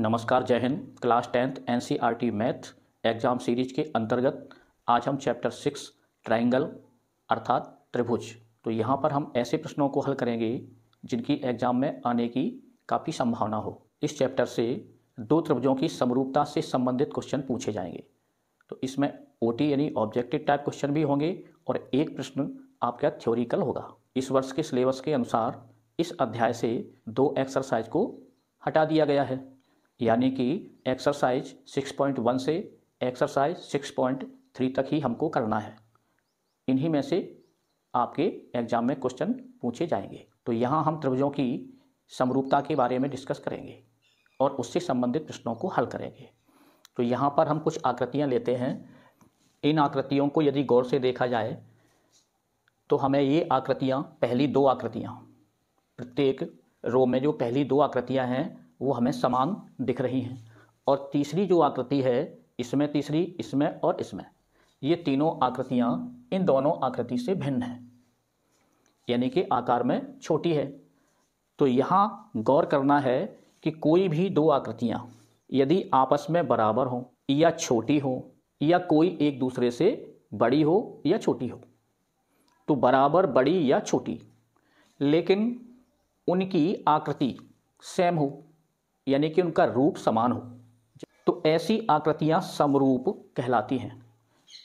नमस्कार जय हिंद क्लास टेंथ एन e मैथ एग्ज़ाम सीरीज के अंतर्गत आज हम चैप्टर सिक्स ट्राइंगल अर्थात त्रिभुज तो यहाँ पर हम ऐसे प्रश्नों को हल करेंगे जिनकी एग्ज़ाम में आने की काफ़ी संभावना हो इस चैप्टर से दो त्रिभुजों की समरूपता से संबंधित क्वेश्चन पूछे जाएंगे तो इसमें ओ यानी ऑब्जेक्टिव टाइप क्वेश्चन भी होंगे और एक प्रश्न आपका थ्योरिकल होगा इस वर्ष के सिलेबस के अनुसार इस अध्याय से दो एक्सरसाइज को हटा दिया गया है यानी कि एक्सरसाइज 6.1 से एक्सरसाइज 6.3 तक ही हमको करना है इन्हीं में से आपके एग्जाम में क्वेश्चन पूछे जाएंगे तो यहाँ हम त्रिभुजों की समरूपता के बारे में डिस्कस करेंगे और उससे संबंधित प्रश्नों को हल करेंगे तो यहाँ पर हम कुछ आकृतियाँ लेते हैं इन आकृतियों को यदि गौर से देखा जाए तो हमें ये आकृतियाँ पहली दो आकृतियाँ प्रत्येक रो में जो पहली दो आकृतियाँ हैं वो हमें समान दिख रही हैं और तीसरी जो आकृति है इसमें तीसरी इसमें और इसमें ये तीनों आकृतियाँ इन दोनों आकृति से भिन्न हैं यानी कि आकार में छोटी है तो यहाँ गौर करना है कि कोई भी दो आकृतियाँ यदि आपस में बराबर हों या छोटी हो या कोई एक दूसरे से बड़ी हो या छोटी हो तो बराबर बड़ी या छोटी लेकिन उनकी आकृति सेम हो यानी कि उनका रूप समान हो तो ऐसी आकृतियाँ समरूप कहलाती हैं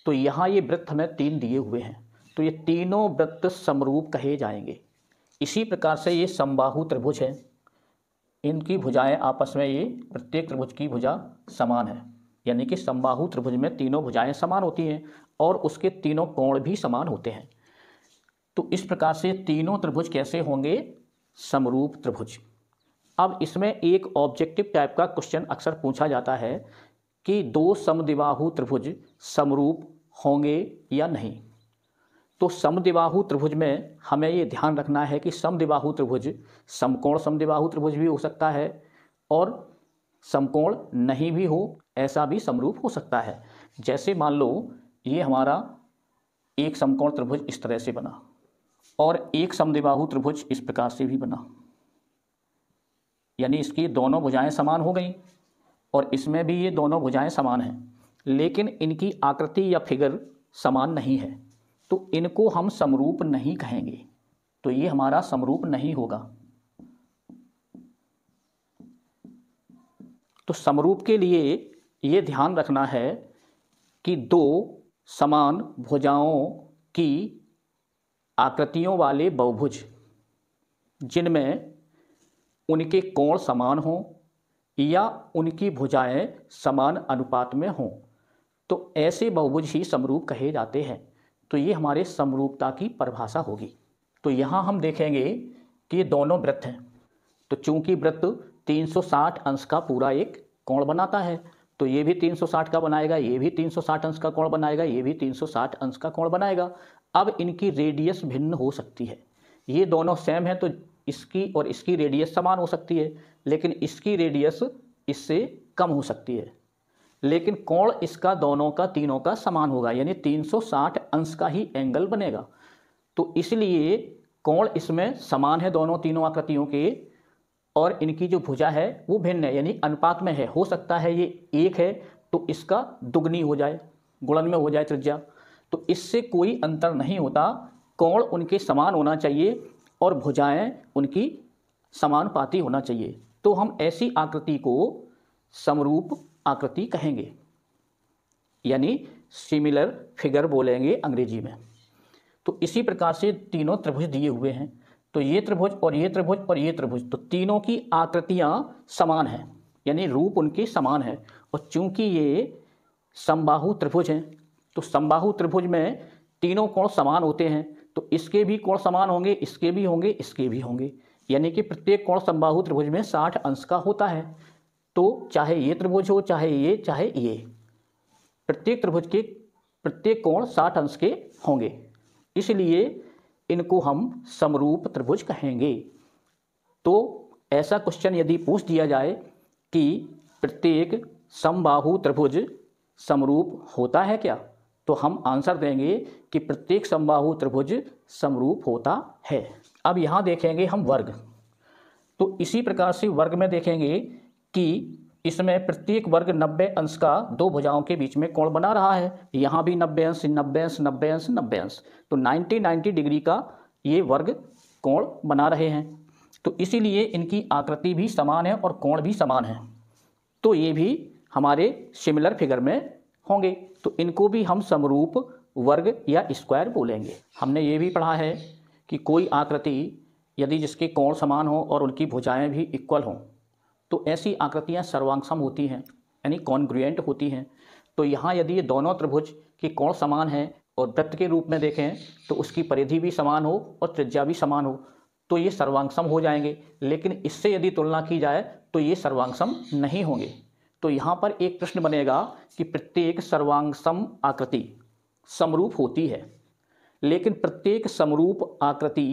तो यहाँ ये वृत्त हमें तीन दिए हुए हैं तो ये तीनों वृत्त समरूप कहे जाएंगे इसी प्रकार से ये समबाहु त्रिभुज है इनकी भुजाएं आपस में ये प्रत्येक त्रिभुज की भुजा समान है यानी कि समबाहु त्रिभुज में तीनों भुजाएं समान होती हैं और उसके तीनों कोण भी समान होते हैं तो इस प्रकार से तीनों त्रिभुज कैसे होंगे समरूप त्रिभुज अब इसमें एक ऑब्जेक्टिव टाइप का क्वेश्चन अक्सर पूछा जाता है कि दो समदिवाहु त्रिभुज समरूप होंगे या नहीं तो समदिवाहु त्रिभुज में हमें ये ध्यान रखना है कि समदिवाहु त्रिभुज समकोण समदिवाहु त्रिभुज भी हो सकता है और समकोण नहीं भी हो ऐसा भी समरूप हो सकता है जैसे मान लो ये हमारा एक समकोण त्रिभुज इस तरह से बना और एक समदिवाहु त्रिभुज इस प्रकार से भी बना यानी इसकी दोनों भुजाएं समान हो गई और इसमें भी ये दोनों भुजाएं समान हैं लेकिन इनकी आकृति या फिगर समान नहीं है तो इनको हम समरूप नहीं कहेंगे तो ये हमारा समरूप नहीं होगा तो समरूप के लिए ये ध्यान रखना है कि दो समान भुजाओं की आकृतियों वाले बहुभुज जिनमें उनके कोण समान हों या उनकी भुजाएं समान अनुपात में हों तो ऐसे बहुभुज ही समरूप कहे जाते हैं तो ये हमारे समरूपता की परिभाषा होगी तो यहाँ हम देखेंगे कि ये दोनों वृत्त हैं तो चूंकि वृत्त 360 अंश का पूरा एक कोण बनाता है तो ये भी 360 का बनाएगा ये भी 360 अंश का कोण बनाएगा ये भी 360 अंश का कोण बनाएगा अब इनकी रेडियस भिन्न हो सकती है ये दोनों सेम है तो इसकी और इसकी रेडियस समान हो सकती है लेकिन इसकी रेडियस इससे कम हो सकती है लेकिन कोण इसका दोनों का तीनों का समान होगा यानी 360 अंश का ही एंगल बनेगा तो इसलिए कोण इसमें समान है दोनों तीनों आकृतियों के और इनकी जो भुजा है वो भिन्न है यानी अनुपात में है हो सकता है ये एक है तो इसका दुगनी हो जाए गुणन में हो जाए त्रिज्या तो इससे कोई अंतर नहीं होता कोण उनके समान होना चाहिए और भुजाएं उनकी समानुपाती होना चाहिए तो हम ऐसी आकृति को समरूप आकृति कहेंगे यानी सिमिलर फिगर बोलेंगे अंग्रेजी में तो इसी प्रकार से तीनों त्रिभुज दिए हुए हैं तो ये त्रिभुज और ये त्रिभुज और ये त्रिभुज तो तीनों की आकृतियाँ समान हैं यानी रूप उनके समान है और चूंकि ये समबाहु त्रिभुज हैं तो समबाहु त्रिभुज में तीनों कोण समान होते हैं तो इसके भी कोण समान होंगे इसके भी होंगे इसके भी होंगे यानी कि प्रत्येक कोण समबाहु त्रिभुज में साठ अंश का होता है तो चाहे ये त्रिभुज हो चाहे ये चाहे ये प्रत्येक त्रिभुज के प्रत्येक कोण साठ अंश के होंगे इसलिए इनको हम समरूप त्रिभुज कहेंगे तो ऐसा क्वेश्चन यदि पूछ दिया जाए कि प्रत्येक समबाहु त्रिभुज समरूप होता है क्या तो हम आंसर देंगे कि प्रत्येक समबाहु त्रिभुज समरूप होता है अब यहाँ देखेंगे हम वर्ग तो इसी प्रकार से वर्ग में देखेंगे कि इसमें प्रत्येक वर्ग 90 अंश का दो भुजाओं के बीच में कोण बना रहा है यहाँ भी 90 अंश 90 अंश 90 अंश 90 अंश तो 90 90 डिग्री का ये वर्ग कोण बना रहे हैं तो इसीलिए इनकी आकृति भी समान है और कोण भी समान है तो ये भी हमारे सिमिलर फिगर में होंगे तो इनको भी हम समरूप वर्ग या स्क्वायर बोलेंगे हमने ये भी पढ़ा है कि कोई आकृति यदि जिसके कोण समान हो और उनकी भुजाएं भी इक्वल हों तो ऐसी आकृतियां सर्वांगसम होती हैं यानी कॉन्ग्रुएंट होती हैं तो यहाँ यदि ये दोनों त्रिभुज के कोण समान हैं और वृत्त के रूप में देखें तो उसकी परिधि भी समान हो और त्रिज्या भी समान हो तो ये सर्वांगसम हो जाएंगे लेकिन इससे यदि तुलना की जाए तो ये सर्वांगसम नहीं होंगे तो यहां पर एक प्रश्न बनेगा कि प्रत्येक सर्वांग सम आकृति समरूप होती है लेकिन प्रत्येक समरूप आकृति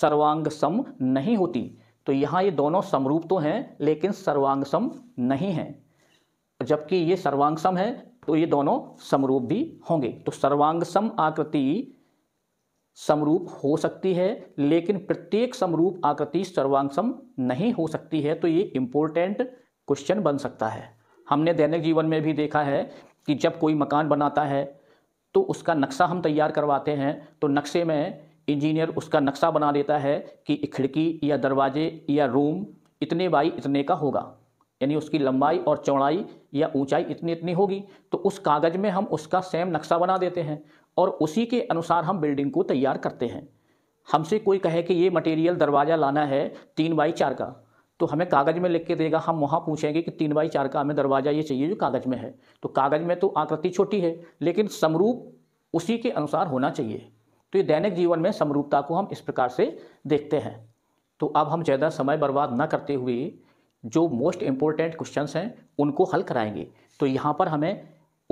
सर्वांग सम नहीं होती तो यहां ये दोनों समरूप तो हैं लेकिन सर्वांग सम नहीं है जबकि ये सर्वांग सम है तो ये दोनों समरूप भी होंगे तो सर्वांग सम आकृति समरूप हो सकती है लेकिन प्रत्येक समरूप आकृति सर्वांग सम नहीं हो सकती है तो ये इंपॉर्टेंट क्वेश्चन बन सकता है हमने दैनिक जीवन में भी देखा है कि जब कोई मकान बनाता है तो उसका नक्शा हम तैयार करवाते हैं तो नक्शे में इंजीनियर उसका नक्शा बना देता है कि खिड़की या दरवाजे या रूम इतने बाई इतने का होगा यानी उसकी लंबाई और चौड़ाई या ऊंचाई इतनी इतनी होगी तो उस कागज़ में हम उसका सेम नक्शा बना देते हैं और उसी के अनुसार हम बिल्डिंग को तैयार करते हैं हमसे कोई कहे कि ये मटेरियल दरवाज़ा लाना है तीन बाई चार का तो हमें कागज़ में लिख के देगा हम वहाँ पूछेंगे कि तीन बाई चार का हमें दरवाज़ा ये चाहिए जो कागज़ में है तो कागज़ में तो आकृति छोटी है लेकिन समरूप उसी के अनुसार होना चाहिए तो ये दैनिक जीवन में समरूपता को हम इस प्रकार से देखते हैं तो अब हम ज़्यादा समय बर्बाद ना करते हुए जो मोस्ट इम्पोर्टेंट क्वेश्चन हैं उनको हल कराएंगे तो यहाँ पर हमें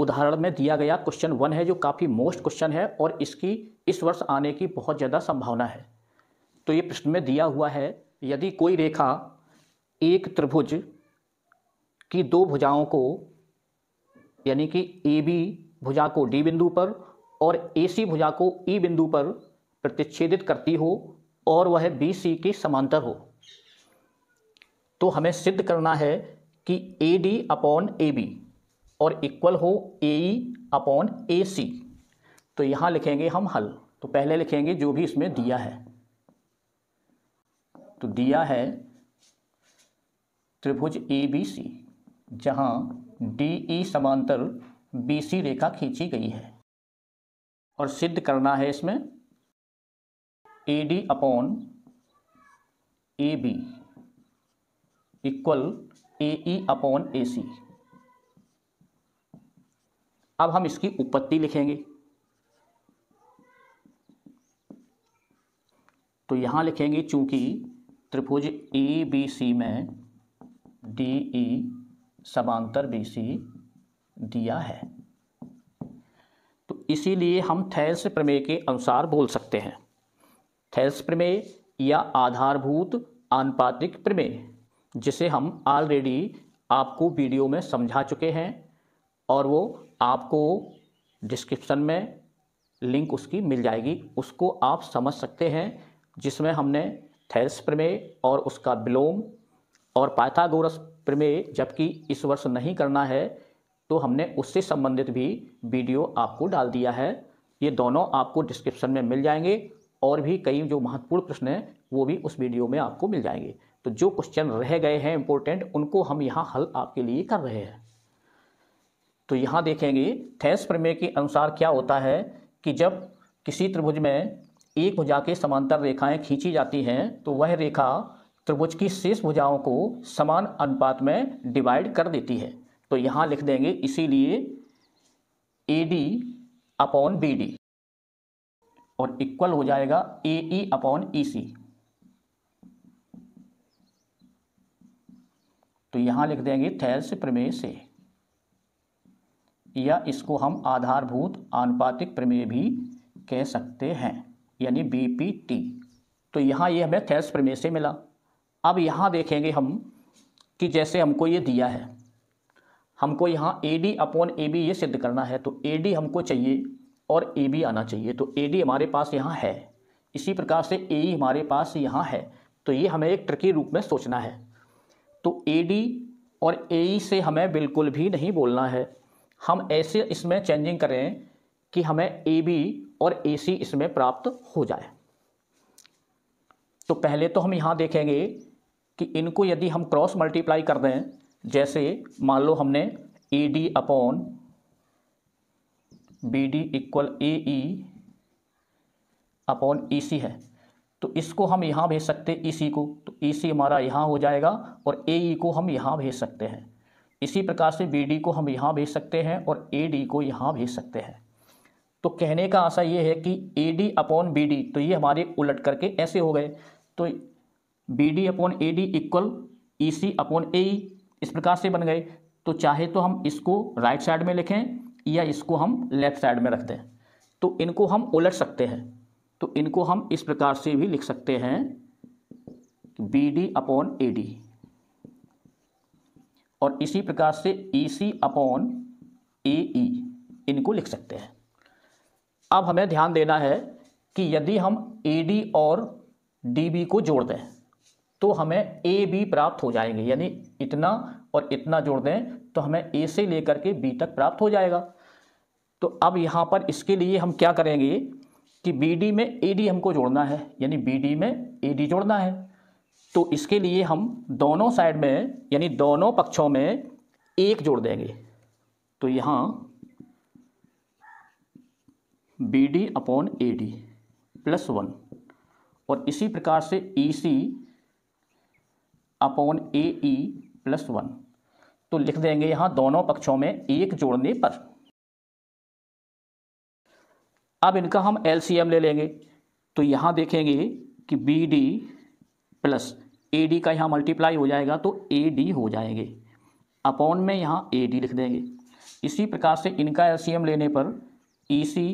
उदाहरण में दिया गया क्वेश्चन वन है जो काफ़ी मोस्ट क्वेश्चन है और इसकी इस वर्ष आने की बहुत ज़्यादा संभावना है तो ये प्रश्न में दिया हुआ है यदि कोई रेखा एक त्रिभुज की दो भुजाओं को यानी कि ए बी भुजा को डी बिंदु पर और ए सी भुजा को ई बिंदु पर प्रतिच्छेदित करती हो और वह बी सी के समांतर हो तो हमें सिद्ध करना है कि A D upon A B और इक्वल हो ए ई अपॉन ए सी तो यहाँ लिखेंगे हम हल तो पहले लिखेंगे जो भी इसमें दिया है तो दिया है त्रिभुज ए बी सी जहाँ डी ई समांतर बी सी रेखा खींची गई है और सिद्ध करना है इसमें A D upon A B equal A E e upon A C अब हम इसकी उत्पत्ति लिखेंगे तो यहां लिखेंगे चूंकि त्रिभुज ए बी सी में डी ई e समांतर बी सी दिया है तो इसीलिए हम थैल्स प्रमेय के अनुसार बोल सकते हैं थैल्स प्रमेय या आधारभूत आनुपातिक प्रमेय जिसे हम ऑलरेडी आपको वीडियो में समझा चुके हैं और वो आपको डिस्क्रिप्शन में लिंक उसकी मिल जाएगी उसको आप समझ सकते हैं जिसमें हमने थैल्स प्रमेय और उसका विलोम और पाइथागोरस प्रमेय जबकि इस वर्ष नहीं करना है तो हमने उससे संबंधित भी वीडियो आपको डाल दिया है ये दोनों आपको डिस्क्रिप्शन में मिल जाएंगे और भी कई जो महत्वपूर्ण प्रश्न हैं वो भी उस वीडियो में आपको मिल जाएंगे तो जो क्वेश्चन रह गए हैं इंपॉर्टेंट उनको हम यहाँ हल आपके लिए कर रहे हैं तो यहाँ देखेंगे थैंस प्रमेय के अनुसार क्या होता है कि जब किसी त्रिभुज में एक भुजा के समांतर रेखाएं खींची जाती हैं तो वह रेखा त्रिभुज की शेष भुजाओं को समान अनुपात में डिवाइड कर देती है तो यहां लिख देंगे इसीलिए A D upon B D और इक्वल हो जाएगा ए ई अपॉन ई सी तो यहां लिख देंगे थैल्स प्रमेय से या इसको हम आधारभूत आनुपातिक प्रमेय भी कह सकते हैं यानी बी पी टी तो यहां ये यह हमें थैल्स प्रमेय से मिला अब यहाँ देखेंगे हम कि जैसे हमको ये दिया है हमको यहाँ A D upon A B ये सिद्ध करना है तो ए डी हमको चाहिए और ए बी आना चाहिए तो ए डी हमारे पास यहाँ है इसी प्रकार से ए ई e हमारे पास यहाँ है तो ये हमें एक ट्रिकी रूप में सोचना है तो ए डी और ए ई e से हमें बिल्कुल भी नहीं बोलना है हम ऐसे इसमें चेंजिंग करें कि हमें ए बी और ए सी इसमें प्राप्त हो जाए तो पहले तो हम यहाँ देखेंगे कि इनको यदि हम क्रॉस मल्टीप्लाई कर दें जैसे मान लो हमने A D upon B D equal A E upon E C है तो इसको हम यहाँ भेज सकते ई सी e को तो ई e सी हमारा यहाँ हो जाएगा और ए ई e को हम यहाँ भेज सकते हैं इसी प्रकार से बी डी को हम यहाँ भेज सकते हैं और ए डी को यहाँ भेज सकते हैं तो कहने का आशा ये है कि A D upon B D तो ये हमारे उलट करके ऐसे हो गए तो B D upon A D equal E C upon A इस प्रकार से बन गए तो चाहे तो हम इसको राइट साइड में लिखें या इसको हम लेफ्ट साइड में रख दें तो इनको हम उलट सकते हैं तो इनको हम इस प्रकार से भी लिख सकते हैं B D upon A D और इसी प्रकार से ई सी अपॉन ए ई इनको लिख सकते हैं अब हमें ध्यान देना है कि यदि हम ए डी और डी बी को जोड़ दें तो हमें ए बी प्राप्त हो जाएंगे यानी इतना और इतना जोड़ दें तो हमें ए से लेकर के बी तक प्राप्त हो जाएगा तो अब यहाँ पर इसके लिए हम क्या करेंगे कि बी डी में ए डी हमको जोड़ना है यानी बी डी में ए डी जोड़ना है तो इसके लिए हम दोनों साइड में यानी दोनों पक्षों में एक जोड़ देंगे तो यहाँ B D upon A D plus one और इसी प्रकार से E e C upon A E plus one तो लिख देंगे यहाँ दोनों पक्षों में एक जोड़ने पर अब इनका हम एलसीएम ले लेंगे तो यहाँ देखेंगे कि B D plus A D का यहाँ मल्टीप्लाई हो जाएगा तो ए डी हो जाएंगे अपॉन में यहाँ ए डी लिख देंगे इसी प्रकार से इनका एलसीएम लेने पर ई सी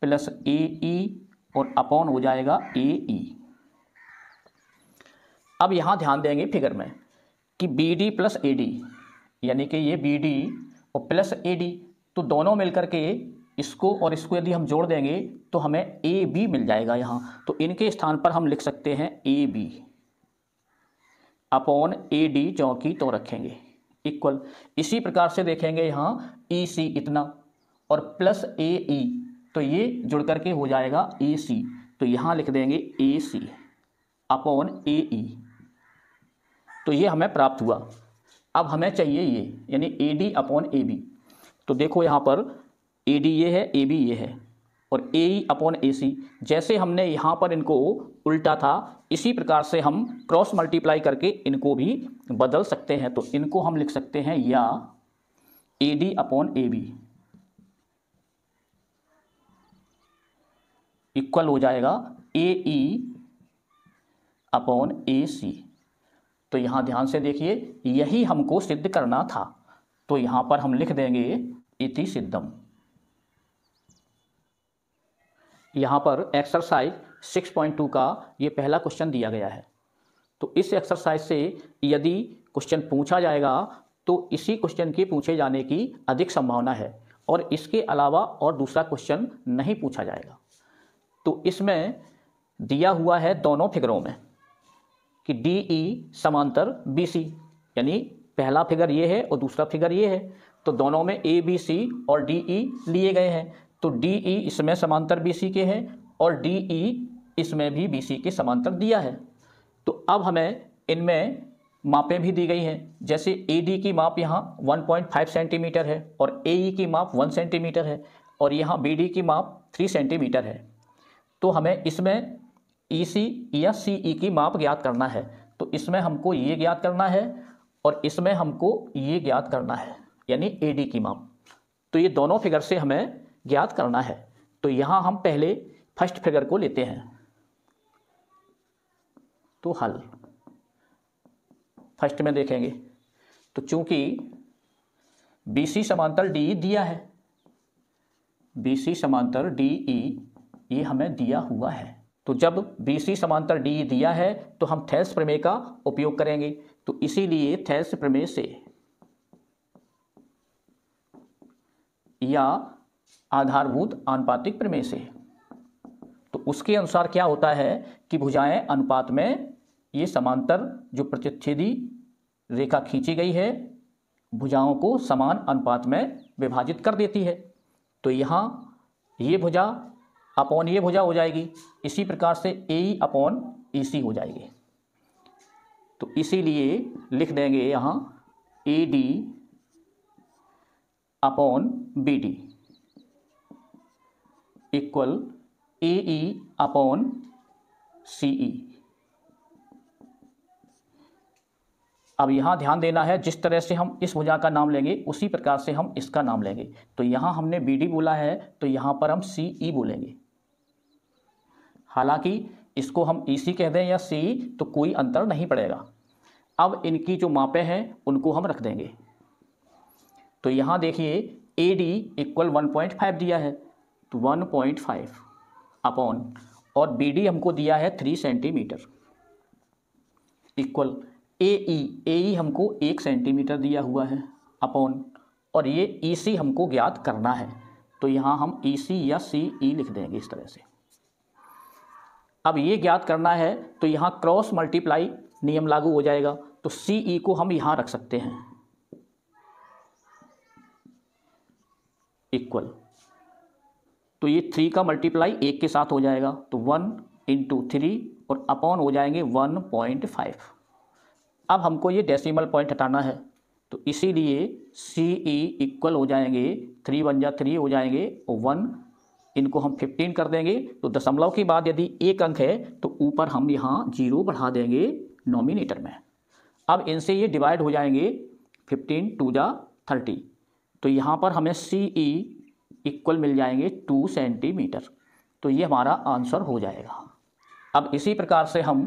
प्लस ए ई और अपॉन हो जाएगा ए ई e। अब यहाँ ध्यान देंगे फिगर में कि B D plus A D यानी कि ये बी डी और प्लस ए डी तो दोनों मिलकर के इसको और इसको यदि हम जोड़ देंगे तो हमें ए बी मिल जाएगा यहाँ तो इनके स्थान पर हम लिख सकते हैं A B upon A D चौकी तो रखेंगे इक्वल इसी प्रकार से देखेंगे यहाँ ई e सी इतना और प्लस ए ई तो ये जुड़ करके हो जाएगा ए e सी तो यहाँ लिख देंगे ए सी अपॉन ए ई e। तो ये हमें प्राप्त हुआ अब हमें चाहिए ये यानी A D upon A B तो देखो यहाँ पर ए डी ये है ए बी ये है और ए अपॉन ए सी जैसे हमने यहाँ पर इनको उल्टा था इसी प्रकार से हम क्रॉस मल्टीप्लाई करके इनको भी बदल सकते हैं तो इनको हम लिख सकते हैं या A D upon A B equal हो जाएगा ए ई अपॉन ए सी तो यहाँ ध्यान से देखिए यही हमको सिद्ध करना था तो यहाँ पर हम लिख देंगे इति सिद्धम यहाँ पर एक्सरसाइज 6.2 का ये पहला क्वेश्चन दिया गया है तो इस एक्सरसाइज से यदि क्वेश्चन पूछा जाएगा तो इसी क्वेश्चन के पूछे जाने की अधिक संभावना है और इसके अलावा और दूसरा क्वेश्चन नहीं पूछा जाएगा तो इसमें दिया हुआ है दोनों फिगरों में कि डी ई e समांतर बी सी यानी पहला फिगर ये है और दूसरा फिगर ये है तो दोनों में ए बी सी और डी ई e लिए गए हैं तो डी ई e इसमें समांतर बी सी के हैं और डी ई इसमें भी बी सी के समांतर दिया है तो अब हमें इनमें मापें भी दी गई हैं जैसे ए डी की माप यहाँ 1.5 सेंटीमीटर है और ए ई की माप 1 सेंटीमीटर है और यहाँ बी डी की माप 3 सेंटीमीटर है तो हमें इसमें ई सी या सी ई की माप ज्ञात करना है तो इसमें हमको ये ज्ञात करना है और इसमें हमको ये ज्ञात करना है यानी ए डी की माप तो ये दोनों फिगर से हमें ज्ञात करना है तो यहाँ हम पहले फर्स्ट फिगर को लेते हैं तो हल फर्स्ट में देखेंगे तो चूंकि बी सी समांतर डी e दिया है बी सी समांतर डी ई e, ये हमें दिया हुआ है तो जब बी सी समांतर डी दिया है तो हम थैल्स प्रमेय का उपयोग करेंगे तो इसीलिए थैल्स प्रमेय से या आधारभूत आनुपातिक प्रमेय से तो उसके अनुसार क्या होता है कि भुजाएं अनुपात में ये समांतर जो प्रतिच्छेदी रेखा खींची गई है भुजाओं को समान अनुपात में विभाजित कर देती है तो यहाँ ये भुजा अपॉन ये भुजा हो जाएगी इसी प्रकार से ए अपॉन ई e सी हो जाएगी तो इसीलिए लिख देंगे यहाँ A D upon B D equal A E e upon C E e। अब यहाँ ध्यान देना है जिस तरह से हम इस भुजा का नाम लेंगे उसी प्रकार से हम इसका नाम लेंगे तो यहाँ हमने बी डी बोला है तो यहाँ पर हम सी ई बोलेंगे हालांकि इसको हम ई e सी कह दें या सी तो कोई अंतर नहीं पड़ेगा अब इनकी जो मापें हैं उनको हम रख देंगे तो यहाँ देखिए A D equal one point five दिया है तो वन पॉइंट फाइव अपॉन और बी डी हमको दिया है three centimetre equal A E A E हमको एक सेंटीमीटर दिया हुआ है अपॉन और ये ई e सी हमको ज्ञात करना है तो यहाँ हम ई e सी या सी ई लिख देंगे इस तरह से अब ये ज्ञात करना है तो यहाँ क्रॉस मल्टीप्लाई नियम लागू हो जाएगा तो सी ई e को हम यहाँ रख सकते हैं इक्वल तो ये थ्री का मल्टीप्लाई एक के साथ हो जाएगा तो वन इंटू थ्री और अपॉन हो जाएंगे वन पॉइंट फाइव अब हमको ये डेसिमल पॉइंट हटाना है तो इसीलिए सी ई इक्वल हो जाएंगे थ्री वन जा थ्री हो जाएंगे और वन इनको हम 15 कर देंगे तो दशमलव के बाद यदि एक अंक है तो ऊपर हम यहाँ जीरो बढ़ा देंगे नॉमिनेटर में अब इनसे ये डिवाइड हो जाएंगे फिफ्टीन टू जा थर्टी तो यहाँ पर हमें सी ई इक्वल मिल जाएंगे टू सेंटीमीटर तो ये हमारा आंसर हो जाएगा अब इसी प्रकार से हम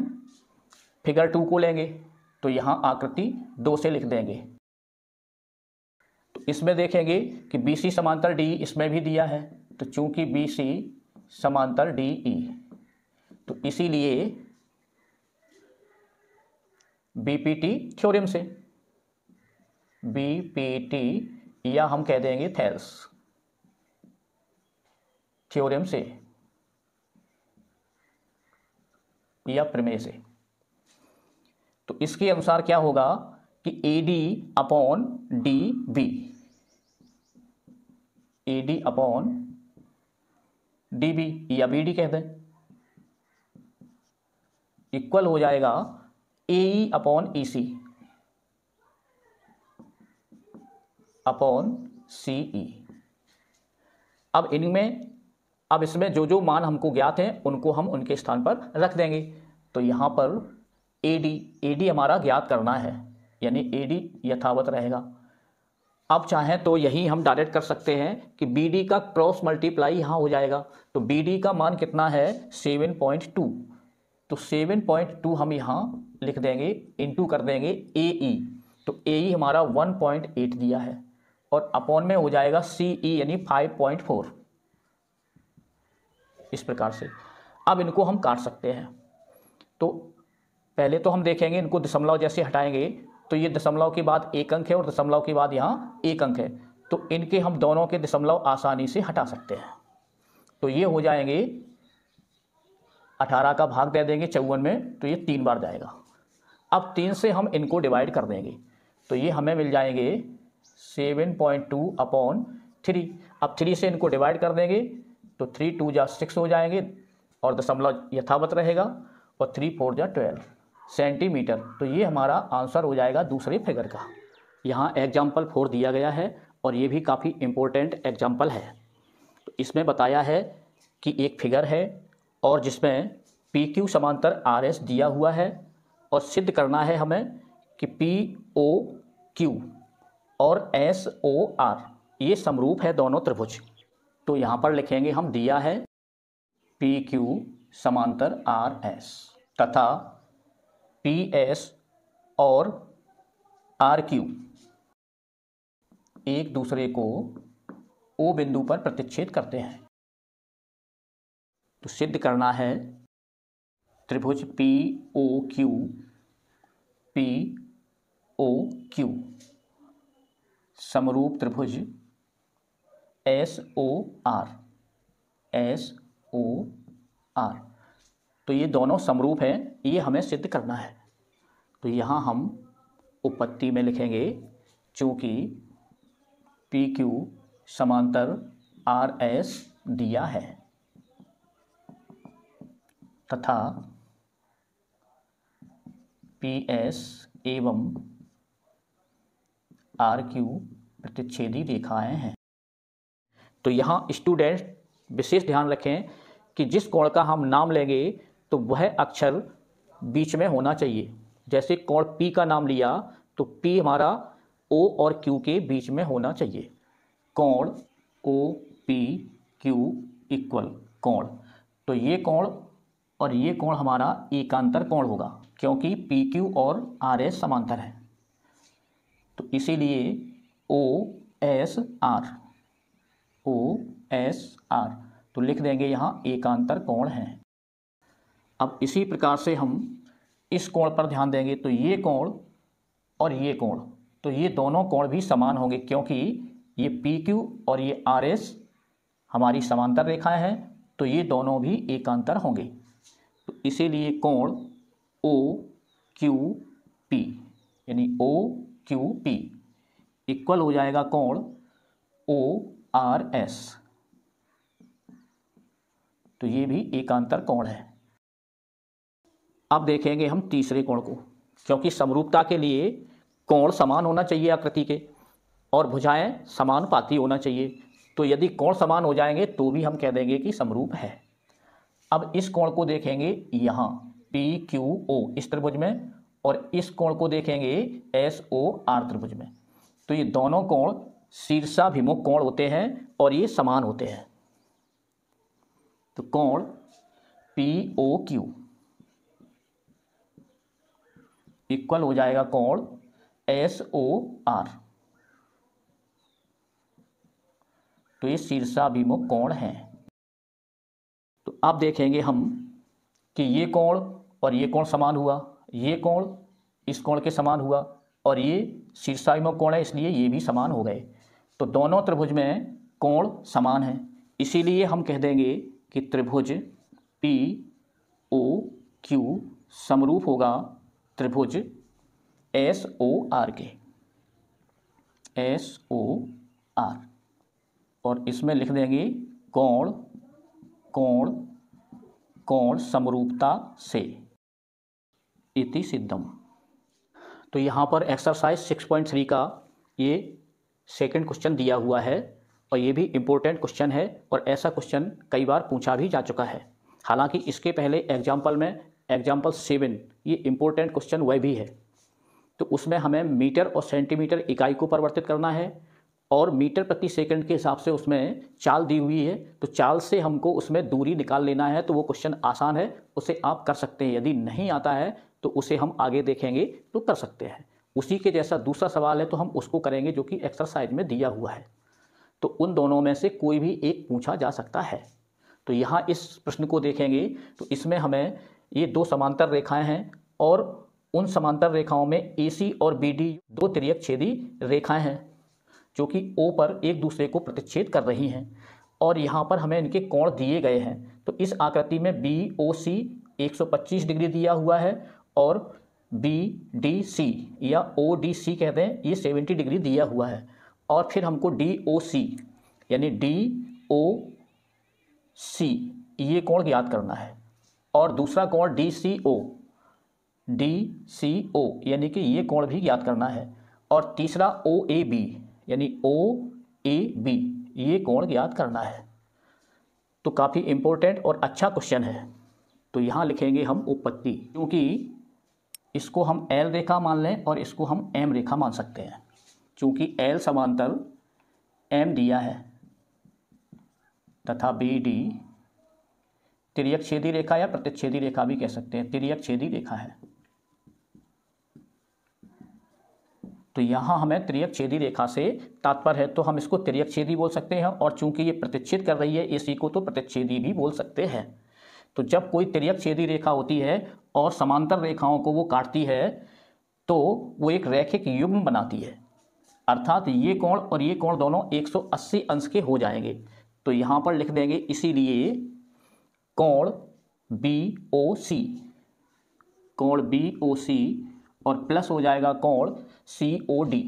फिगर टू को लेंगे तो यहाँ आकृति दो से लिख देंगे तो इसमें देखेंगे कि बी सी समांतर डी इसमें भी दिया है तो चूंकि बी सी समांतर डी ई e तो इसीलिए बीपीटी थ्योरम से बीपीटी या हम कह देंगे थेल्स थ्योरम से या प्रमेय से तो इसके अनुसार क्या होगा कि A D upon D B A D upon D B या बी डी कह दें इक्वल हो जाएगा ए upon E C upon C ई अब इनमें अब इसमें जो जो मान हमको ज्ञात हैं उनको हम उनके स्थान पर रख देंगे तो यहां पर ए डी ए डी हमारा ज्ञात करना है यानी ए डी यथावत रहेगा अब चाहें तो यही हम डायरेक्ट कर सकते हैं कि बी डी का क्रॉस मल्टीप्लाई यहाँ हो जाएगा तो बी डी का मान कितना है सेवन पॉइंट टू तो सेवन पॉइंट टू हम यहाँ लिख देंगे इंटू कर देंगे ए ई e। तो ए e हमारा वन पॉइंट एट दिया है और अपॉन में हो जाएगा सी ई e यानी फाइव पॉइंट फोर इस प्रकार से अब इनको हम काट सकते हैं तो पहले तो हम देखेंगे इनको दशमलव जैसे हटाएंगे तो ये दशमलव के बाद एक अंक है और दशमलव के बाद यहाँ एक अंक है तो इनके हम दोनों के दशमलव आसानी से हटा सकते हैं तो ये हो जाएंगे अठारह का भाग दे देंगे चौवन में तो ये तीन बार जाएगा अब तीन से हम इनको डिवाइड कर देंगे तो ये हमें मिल जाएंगे seven point two upon three अब थ्री से इनको डिवाइड कर देंगे तो थ्री टू जा सिक्स हो जाएंगे और दशमलव यथावत रहेगा और थ्री फोर जा ट्वेल्व सेंटीमीटर तो ये हमारा आंसर हो जाएगा दूसरे फिगर का यहाँ एग्जाम्पल फोर दिया गया है और ये भी काफ़ी इम्पोर्टेंट एग्जाम्पल है तो इसमें बताया है कि एक फिगर है और जिसमें पी क्यू समांतर आर एस दिया हुआ है और सिद्ध करना है हमें कि पी ओ क्यू और एस ओ आर ये समरूप है दोनों त्रिभुज तो यहाँ पर लिखेंगे हम दिया है पी क्यू समांतर आर एस तथा पी एस और आर क्यू एक दूसरे को ओ बिंदु पर प्रतिच्छेद करते हैं तो सिद्ध करना है त्रिभुज P O Q P O Q समरूप त्रिभुज S O R S O R तो ये दोनों समरूप हैं ये हमें सिद्ध करना है तो यहाँ हम उपपत्ति में लिखेंगे चूँकि पी क्यू समांतर आर एस दिया है तथा पी एस एवं आर क्यू प्रतिच्छेदी रेखाएं हैं तो यहाँ स्टूडेंट विशेष ध्यान रखें कि जिस कोण का हम नाम लेंगे तो वह अक्षर बीच में होना चाहिए जैसे कोण पी का नाम लिया तो पी हमारा ओ और क्यू के बीच में होना चाहिए कोण ओ पी क्यू इक्वल कोण तो ये कोण और ये कोण हमारा एकांतर कोण होगा क्योंकि पी क्यू और आर एस समांतर है तो इसीलिए O S R O S R तो लिख देंगे यहाँ एकांतर कोण है अब इसी प्रकार से हम इस कोण पर ध्यान देंगे तो ये कोण और ये कोण तो ये दोनों कोण भी समान होंगे क्योंकि ये पी क्यू और ये आर एस हमारी समांतर रेखाएं हैं तो ये दोनों भी एकांतर होंगे तो इसीलिए कोण ओ क्यू पी यानी ओ क्यू पी इक्वल हो जाएगा कोण ओ आर एस तो ये भी एकांतर कोण है अब देखेंगे हम तीसरे कोण को क्योंकि समरूपता के लिए कोण समान होना चाहिए आकृति के और भुजाएं पाती होना चाहिए तो यदि कोण समान हो जाएंगे तो भी हम कह देंगे कि समरूप है अब इस कोण को देखेंगे यहाँ पी क्यू ओ इस त्रिभुज में और इस कोण को देखेंगे एस ओ आर त्रिभुज में तो ये दोनों कोण शीर्षाभिमुख कोण होते हैं और ये समान होते हैं तो कोण पी ओ क्यू इक्वल हो जाएगा कोण एस ओ आर तो ये शीर्षाभिमुख कोण है तो अब देखेंगे हम कि ये कोण और ये कोण समान हुआ ये कोण इस कोण के समान हुआ और ये शीर्षाभिमुख कोण है इसलिए ये भी समान हो गए तो दोनों त्रिभुज में कोण समान है इसीलिए हम कह देंगे कि त्रिभुज पी ओ क्यू समरूप होगा त्रिभुज एस ओ आर के एस ओ आर और इसमें लिख देंगे कोण कोण कोण समरूपता से इति सिद्धम तो यहाँ पर एक्सरसाइज 6.3 का ये सेकंड क्वेश्चन दिया हुआ है और ये भी इम्पोर्टेंट क्वेश्चन है और ऐसा क्वेश्चन कई बार पूछा भी जा चुका है हालांकि इसके पहले एग्जाम्पल में एग्जाम्पल सेवन ये इम्पोर्टेंट क्वेश्चन वह भी है तो उसमें हमें मीटर और सेंटीमीटर इकाई को परिवर्तित करना है और मीटर प्रति सेकंड के हिसाब से उसमें चाल दी हुई है तो चाल से हमको उसमें दूरी निकाल लेना है तो वो क्वेश्चन आसान है उसे आप कर सकते हैं यदि नहीं आता है तो उसे हम आगे देखेंगे तो कर सकते हैं उसी के जैसा दूसरा सवाल है तो हम उसको करेंगे जो कि एक्सरसाइज में दिया हुआ है तो उन दोनों में से कोई भी एक पूछा जा सकता है तो यहाँ इस प्रश्न को देखेंगे तो इसमें हमें ये दो समांतर रेखाएं हैं और उन समांतर रेखाओं में ए सी और बी डी दो त्रियक छेदी रेखाएं हैं जो कि ओ पर एक दूसरे को प्रतिच्छेद कर रही हैं और यहाँ पर हमें इनके कोण दिए गए हैं तो इस आकृति में बी ओ सी पच्चीस डिग्री दिया हुआ है और बी डी सी या ओ डी सी कहते हैं ये 70 डिग्री दिया हुआ है और फिर हमको डी ओ सी यानी डी ओ सी ये कोण ज्ञात करना है और दूसरा कोण D C O D C ओ यानी कि ये कोण भी ज्ञात करना है और तीसरा ओ ए बी यानी ओ ए बी ये कोण ज्ञात करना है तो काफ़ी इम्पोर्टेंट और अच्छा क्वेश्चन है तो यहाँ लिखेंगे हम उपपत्ति क्योंकि इसको हम एल रेखा मान लें और इसको हम एम रेखा मान सकते हैं क्योंकि एल समांतर एम दिया है तथा बी डी तिरक छेदी रेखा या प्रतिच्छेदी रेखा भी कह सकते हैं तिरक छेदी रेखा है तो यहां हमें त्रियक छेदी रेखा से तात्पर्य है तो हम इसको त्रियक छेदी बोल सकते हैं और चूंकि ये प्रतिच्छेद कर रही है इसी को तो प्रतिच्छेदी भी बोल सकते हैं तो जब कोई त्रियक छेदी रेखा होती है और समांतर रेखाओं को वो काटती है तो वो एक रैखिक युग्म बनाती है अर्थात ये कोण और ये कोण दोनों 180 अंश के हो जाएंगे तो यहाँ पर लिख देंगे इसीलिए कोण बी ओ सी कोण बी ओ सी और प्लस हो जाएगा कोण सी ओ डी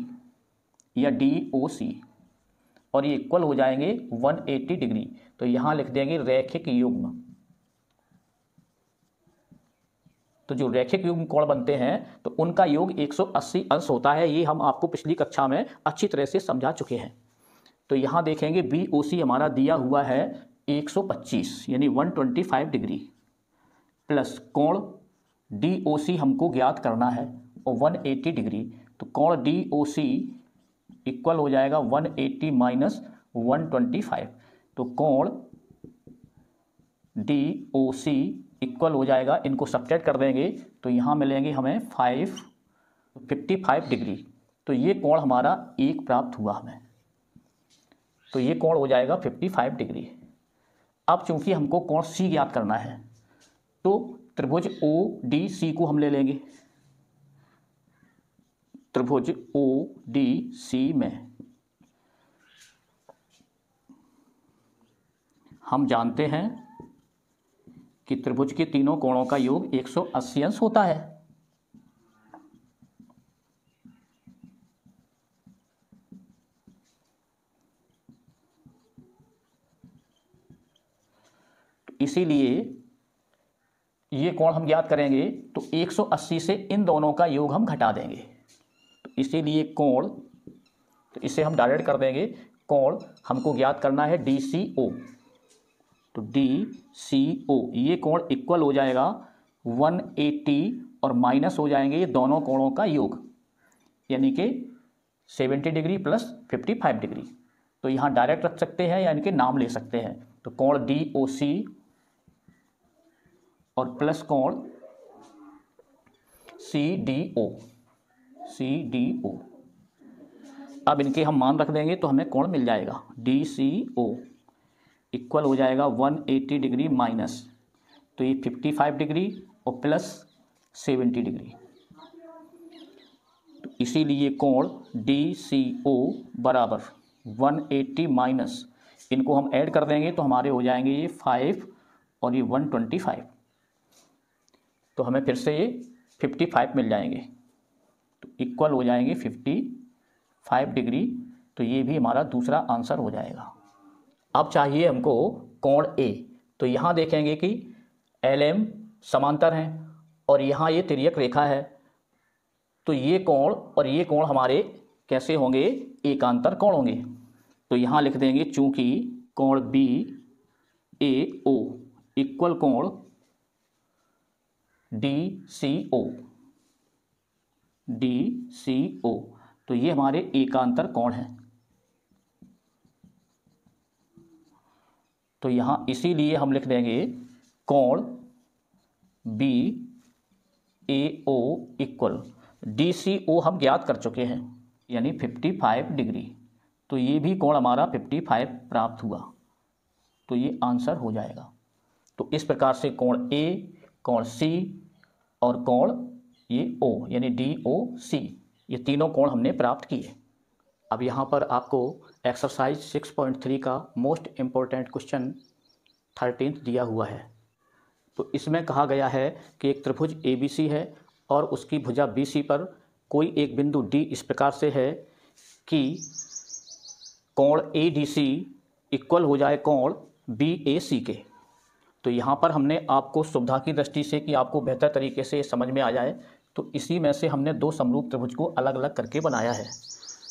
या डी ओ सी और ये इक्वल हो जाएंगे 180 डिग्री तो यहां लिख देंगे रैखिक युग्म तो जो रैखिक युग्म कोण बनते हैं तो उनका योग 180 अंश होता है ये हम आपको पिछली कक्षा में अच्छी तरह से समझा चुके हैं तो यहां देखेंगे बी ओ सी हमारा दिया हुआ है 125 यानी 125 डिग्री प्लस कोण डी हमको ज्ञात करना है और 180 डिग्री तो कोण डी इक्वल हो जाएगा 180 एट्टी माइनस वन तो कोण डी इक्वल हो जाएगा इनको सब्ट्रैक्ट कर देंगे तो यहाँ मिलेंगे हमें फाइव फिफ्टी फाइव डिग्री तो ये कोण हमारा एक प्राप्त हुआ हमें तो ये कोण हो जाएगा फिफ्टी फाइव डिग्री अब चूंकि हमको कोण सी ज्ञात करना है तो त्रिभुज ओ डी सी को हम ले लेंगे त्रिभुज ओ डी सी में हम जानते हैं कि त्रिभुज के तीनों कोणों का योग 180 अंश होता है इसीलिए ये कोण हम ज्ञात करेंगे तो 180 से इन दोनों का योग हम घटा देंगे तो इसीलिए कोण तो इसे हम डायरेक्ट कर देंगे कोण हमको ज्ञात करना है डी सी ओ तो डी सी ओ ये कोण इक्वल हो जाएगा 180 और माइनस हो जाएंगे ये दोनों कोणों का योग यानी कि 70 डिग्री प्लस 55 डिग्री तो यहाँ डायरेक्ट रख सकते हैं यानी कि नाम ले सकते हैं तो कोण डी ओ सी और प्लस कौन C D O C D O अब इनके हम मान रख देंगे तो हमें कौन मिल जाएगा डी सी ओ इक्वल हो जाएगा 180 डिग्री माइनस तो ये 55 डिग्री और प्लस 70 डिग्री तो इसीलिए कोण डी सी ओ बराबर 180 माइनस इनको हम ऐड कर देंगे तो हमारे हो जाएंगे ये फाइव और ये 125 तो हमें फिर से ये फिफ्टी फाइव मिल जाएंगे तो इक्वल हो जाएंगे फिफ्टी फाइव डिग्री तो ये भी हमारा दूसरा आंसर हो जाएगा अब चाहिए हमको कोण ए तो यहाँ देखेंगे कि एल एम समांतर हैं और यहाँ ये तिरक रेखा है तो ये कोण और ये कोण हमारे कैसे होंगे एकांतर कोण होंगे तो यहाँ लिख देंगे चूंकि कोण बी ए ओ इक्वल कोण D C O D C O तो ये हमारे एकांतर कोण है तो यहाँ इसीलिए हम लिख देंगे कोण B A O equal D C O हम ज्ञात कर चुके हैं यानी 55 डिग्री तो ये भी कोण हमारा 55 प्राप्त हुआ तो ये आंसर हो जाएगा तो इस प्रकार से कोण ए कोण सी और कोण ये ओ यानी डी ओ सी ये तीनों कोण हमने प्राप्त किए अब यहाँ पर आपको एक्सरसाइज 6.3 का मोस्ट इम्पोर्टेंट क्वेश्चन थर्टीन दिया हुआ है तो इसमें कहा गया है कि एक त्रिभुज ए बी सी है और उसकी भुजा बी सी पर कोई एक बिंदु डी इस प्रकार से है कि कोण ए डी सी इक्वल हो जाए कोण बी ए सी के तो यहाँ पर हमने आपको सुविधा की दृष्टि से कि आपको बेहतर तरीके से समझ में आ जाए तो इसी में से हमने दो समरूप त्रिभुज को अलग अलग करके बनाया है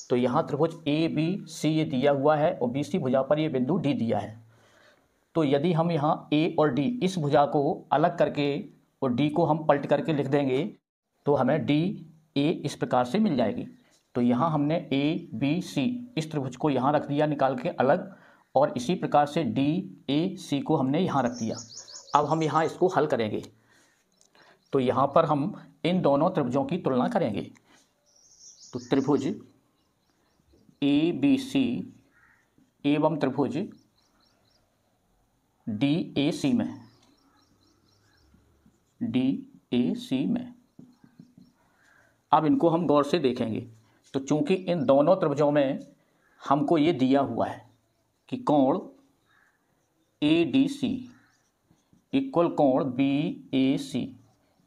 तो यहाँ त्रिभुज ए बी सी ये दिया हुआ है और बी सी भुजा पर ये बिंदु डी दिया है तो यदि हम यहाँ ए और डी इस भुजा को अलग करके और डी को हम पलट करके लिख देंगे तो हमें डी ए इस प्रकार से मिल जाएगी तो यहाँ हमने ए बी सी इस त्रिभुज को यहाँ रख दिया निकाल के अलग और इसी प्रकार से डी ए सी को हमने यहाँ रख दिया अब हम यहाँ इसको हल करेंगे तो यहाँ पर हम इन दोनों त्रिभुजों की तुलना करेंगे तो त्रिभुज ए बी सी एवं त्रिभुज डी ए सी में डी ए सी में अब इनको हम गौर से देखेंगे तो चूंकि इन दोनों त्रिभुजों में हमको ये दिया हुआ है कि कोण ए डी सी इक्वल कोण बी ए सी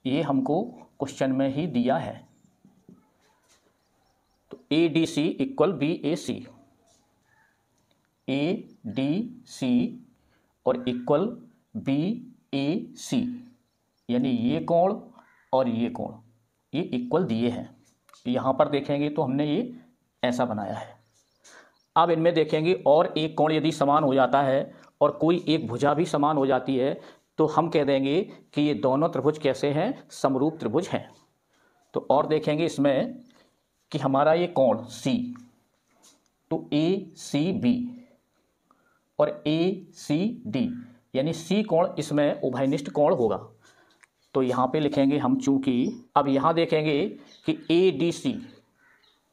ये हमको क्वेश्चन में ही दिया है तो A D C equal B A C A D C और इक्वल बी ए सी यानी ये कोण और ये कोण ये इक्वल दिए हैं यहाँ पर देखेंगे तो हमने ये ऐसा बनाया है अब इनमें देखेंगे और एक कोण यदि समान हो जाता है और कोई एक भुजा भी समान हो जाती है तो हम कह देंगे कि ये दोनों त्रिभुज कैसे हैं समरूप त्रिभुज हैं तो और देखेंगे इसमें कि हमारा ये कोण सी तो ए सी बी और ए सी डी यानी सी कोण इसमें उभयनिष्ठ कोण होगा तो यहाँ पे लिखेंगे हम चूंकि अब यहाँ देखेंगे कि ए डी सी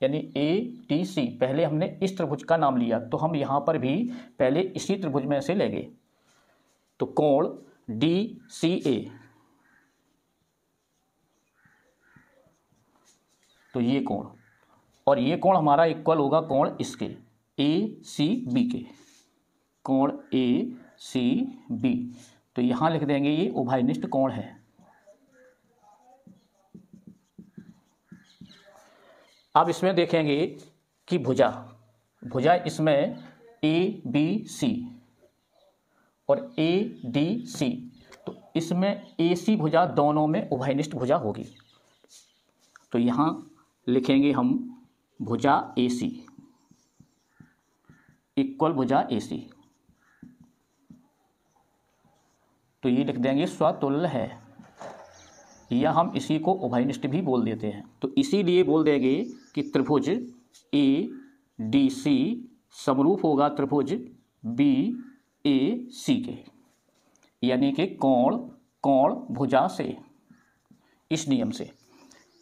यानी ए टी सी पहले हमने इस त्रिभुज का नाम लिया तो हम यहाँ पर भी पहले इसी त्रिभुज में से लेंगे तो कोण डी सी ए तो ये कोण और ये कोण हमारा इक्वल होगा कोण इसके ए सी बी के कोण ए सी बी तो यहाँ लिख देंगे ये उभयनिष्ठ कोण है अब इसमें देखेंगे कि भुजा भुजा इसमें ए बी सी और ए डी सी तो इसमें ए सी भुजा दोनों में उभयनिष्ठ भुजा होगी तो यहाँ लिखेंगे हम भुजा ए सी इक्वल भुजा ए सी तो ये लिख देंगे स्वतुल्य है या हम इसी को उभयनिष्ठ भी बोल देते हैं तो इसीलिए बोल देंगे कि त्रिभुज ए डी सी समरूप होगा त्रिभुज बी ए सी के यानी कि कोण कोण भुजा से इस नियम से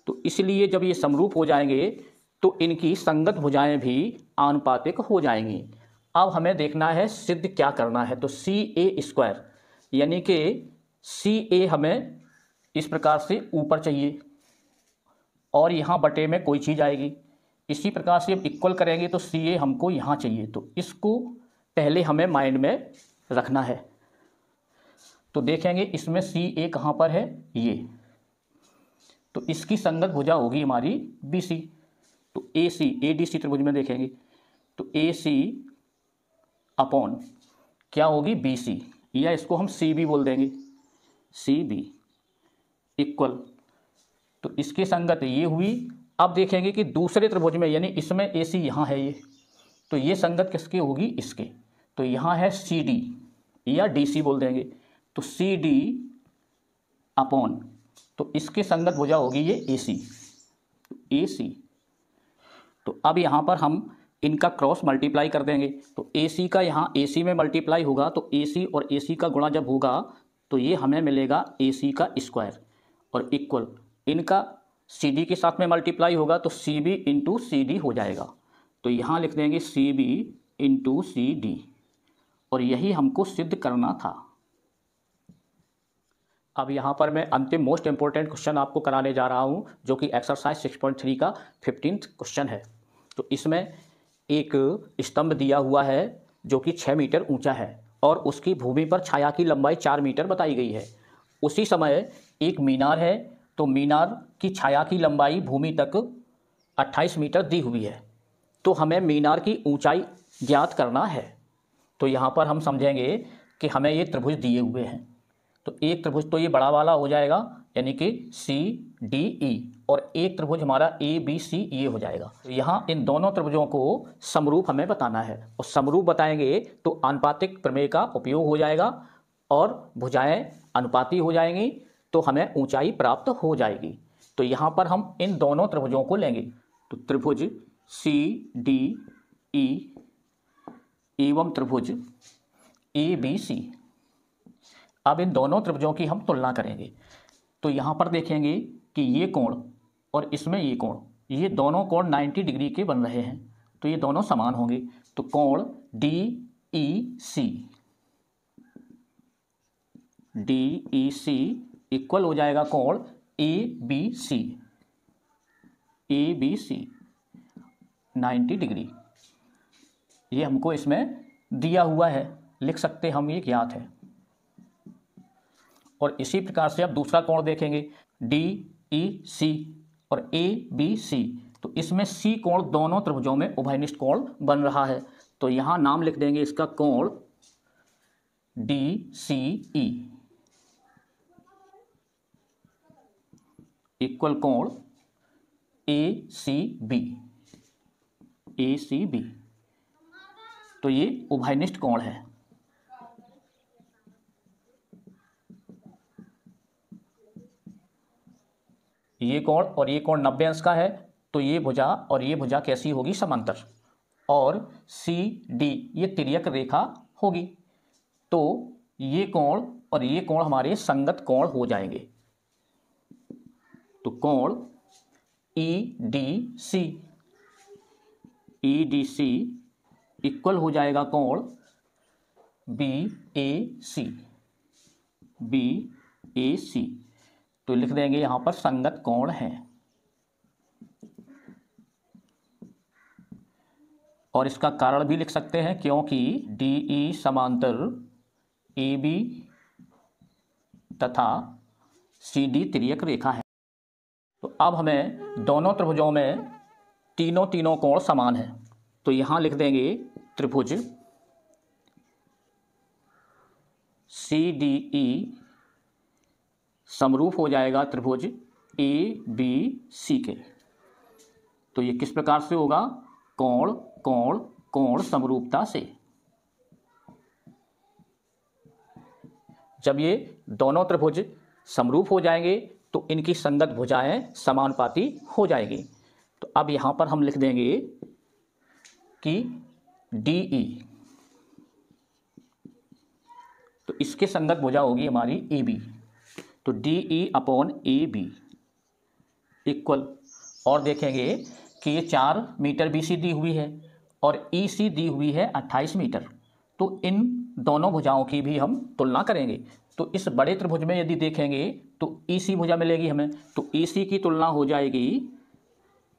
तो इसलिए जब ये समरूप हो जाएंगे तो इनकी संगत भुजाएं भी आनुपातिक हो जाएंगी अब हमें देखना है सिद्ध क्या करना है तो सी ए स्क्वायर यानी कि सी ए हमें इस प्रकार से ऊपर चाहिए और यहाँ बटे में कोई चीज़ आएगी इसी प्रकार से इक्वल करेंगे तो सी ए हमको यहाँ चाहिए तो इसको पहले हमें माइंड में रखना है तो देखेंगे इसमें सी ए कहाँ पर है ये तो इसकी संगत भुजा होगी हमारी बी सी तो ए सी ए डी सी त्रिभुज में देखेंगे तो ए सी अपॉन क्या होगी बी सी या इसको हम सी बी बोल देंगे सी बी इक्वल तो इसकी संगत ये हुई अब देखेंगे कि दूसरे त्रिभुज में यानी इसमें ए सी यहाँ है ये तो ये संगत किसकी होगी इसके तो यहाँ है सी डी या डी सी बोल देंगे तो सी डी अपॉन तो इसके संगत भुजा होगी ये ए सी ए सी तो अब यहाँ पर हम इनका क्रॉस मल्टीप्लाई कर देंगे तो ए सी का यहाँ ए सी में मल्टीप्लाई होगा तो ए सी और ए सी का गुणा जब होगा तो ये हमें मिलेगा ए सी का स्क्वायर और इक्वल इनका सी के साथ में मल्टीप्लाई होगा तो सी बी इंटू हो जाएगा तो यहाँ लिख देंगे सी बी इंटू और यही हमको सिद्ध करना था अब यहाँ पर मैं अंतिम मोस्ट इम्पोर्टेंट क्वेश्चन आपको कराने जा रहा हूँ जो कि एक्सरसाइज 6.3 का फिफ्टीन क्वेश्चन है तो इसमें एक स्तंभ दिया हुआ है जो कि 6 मीटर ऊंचा है और उसकी भूमि पर छाया की लंबाई 4 मीटर बताई गई है उसी समय एक मीनार है तो मीनार की छाया की लंबाई भूमि तक 28 मीटर दी हुई है तो हमें मीनार की ऊंचाई ज्ञात करना है तो यहाँ पर हम समझेंगे कि हमें ये त्रिभुज दिए हुए हैं तो एक त्रिभुज तो ये बड़ा वाला हो जाएगा यानी कि सी डी ई और एक त्रिभुज हमारा ए बी सी ये हो जाएगा तो यहाँ इन दोनों त्रिभुजों को समरूप हमें बताना है और समरूप बताएंगे तो आनुपातिक प्रमेय का उपयोग हो जाएगा और भुजाएं अनुपाती हो जाएंगी तो हमें ऊंचाई प्राप्त हो जाएगी तो यहाँ पर हम इन दोनों त्रिभुजों को लेंगे तो त्रिभुज सी डी ई एवं त्रिभुज ए बी सी अब इन दोनों त्रिभुजों की हम तुलना करेंगे तो यहाँ पर देखेंगे कि ये कोण और इसमें ये कोण ये दोनों कोण 90 डिग्री के बन रहे हैं तो ये दोनों समान होंगे तो कोण D E C D E C equal हो जाएगा कोण A B C A B C ninety degree ये हमको इसमें दिया हुआ है लिख सकते हम ये ज्ञात है और इसी प्रकार से आप दूसरा कोण देखेंगे डी ई सी और ए बी सी तो इसमें सी कोण दोनों त्रिभुजों में उभयनिष्ठ कोण बन रहा है तो यहाँ नाम लिख देंगे इसका कोण डी सी ई इक्वल कोण ए C B A C B तो ये उभयनिष्ठ कोण है ये कोण और ये कोण नब्बे अंश का है तो ये भुजा और ये भुजा कैसी होगी समांतर और सी डी ये तिरक रेखा होगी तो ये कोण और ये कोण हमारे संगत कोण हो जाएंगे तो कोण E D C E D C equal हो जाएगा कोण B A C B A सी तो लिख देंगे यहां पर संगत कौन है और इसका कारण भी लिख सकते हैं क्योंकि डी ई e समांतर ए बी तथा सी डी तिरक रेखा है तो अब हमें दोनों त्रिभुजों में तीनों तीनों कोण समान है तो यहां लिख देंगे त्रिभुज सी डी ई समरूप हो जाएगा त्रिभुज ए बी सी के तो ये किस प्रकार से होगा कोण कोण कोण समरूपता से जब ये दोनों त्रिभुज समरूप हो जाएंगे तो इनकी संगत भुजाएं समानुपाती हो जाएगी तो अब यहाँ पर हम लिख देंगे कि डी ई e। तो इसके संगत भुजा होगी हमारी ए e बी तो D E e upon A B equal और देखेंगे कि ये चार मीटर बी सी दी हुई है और ई सी दी हुई है अट्ठाईस मीटर तो इन दोनों भुजाओं की भी हम तुलना करेंगे तो इस बड़े त्रिभुज में यदि देखेंगे तो ई सी भुजा मिलेगी हमें तो ई e सी की तुलना हो जाएगी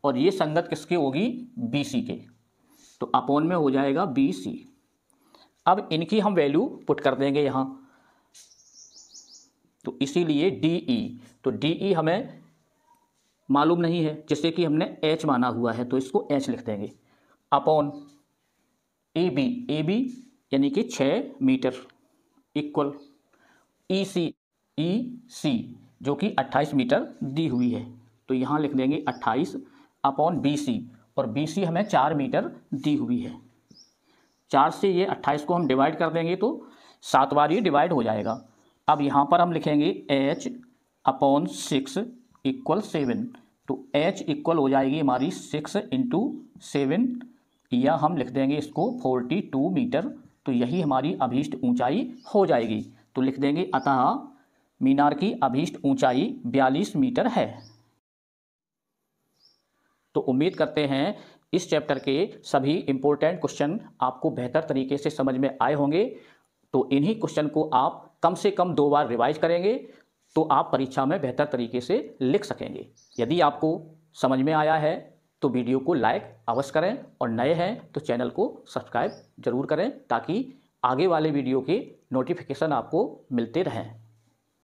और ये संगत किसकी होगी बी सी के तो अपोन में हो जाएगा बी सी अब इनकी हम वैल्यू पुट कर देंगे यहाँ तो इसीलिए डी ई e। तो डी ई e हमें मालूम नहीं है जिससे कि हमने एच माना हुआ है तो इसको एच लिख देंगे upon A B A B यानी कि छः metre equal E C E e C जो कि 28 मीटर दी हुई है तो यहाँ लिख देंगे 28 अपॉन बी सी और बी सी हमें चार मीटर दी हुई है चार से ये 28 को हम डिवाइड कर देंगे तो सात बार ये डिवाइड हो जाएगा अब यहाँ पर हम लिखेंगे H upon six equal seven तो एच इक्वल हो जाएगी हमारी सिक्स इंटू सेवन या हम लिख देंगे इसको फोर्टी टू मीटर तो यही हमारी अभीष्ट ऊंचाई हो जाएगी तो लिख देंगे अतः मीनार की अभीष्ट ऊंचाई 42 मीटर है तो उम्मीद करते हैं इस चैप्टर के सभी इम्पोर्टेंट क्वेश्चन आपको बेहतर तरीके से समझ में आए होंगे तो इन्हीं क्वेश्चन को आप कम से कम दो बार रिवाइज करेंगे तो आप परीक्षा में बेहतर तरीके से लिख सकेंगे यदि आपको समझ में आया है तो वीडियो को लाइक अवश्य करें और नए हैं तो चैनल को सब्सक्राइब जरूर करें ताकि आगे वाले वीडियो के नोटिफिकेशन आपको मिलते रहें